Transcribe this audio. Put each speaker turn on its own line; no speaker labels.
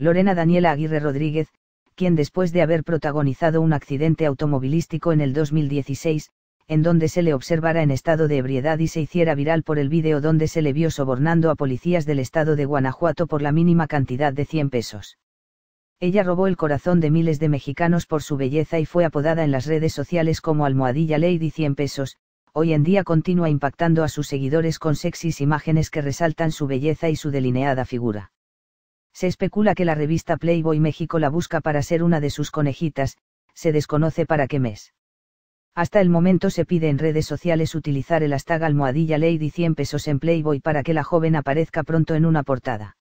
Lorena Daniela Aguirre Rodríguez, quien después de haber protagonizado un accidente automovilístico en el 2016, en donde se le observara en estado de ebriedad y se hiciera viral por el vídeo donde se le vio sobornando a policías del estado de Guanajuato por la mínima cantidad de 100 pesos. Ella robó el corazón de miles de mexicanos por su belleza y fue apodada en las redes sociales como Almohadilla Lady 100 pesos, hoy en día continúa impactando a sus seguidores con sexys imágenes que resaltan su belleza y su delineada figura. Se especula que la revista Playboy México la busca para ser una de sus conejitas, se desconoce para qué mes. Hasta el momento se pide en redes sociales utilizar el hashtag almohadilla lady 100 pesos en Playboy para que la joven aparezca pronto en una portada.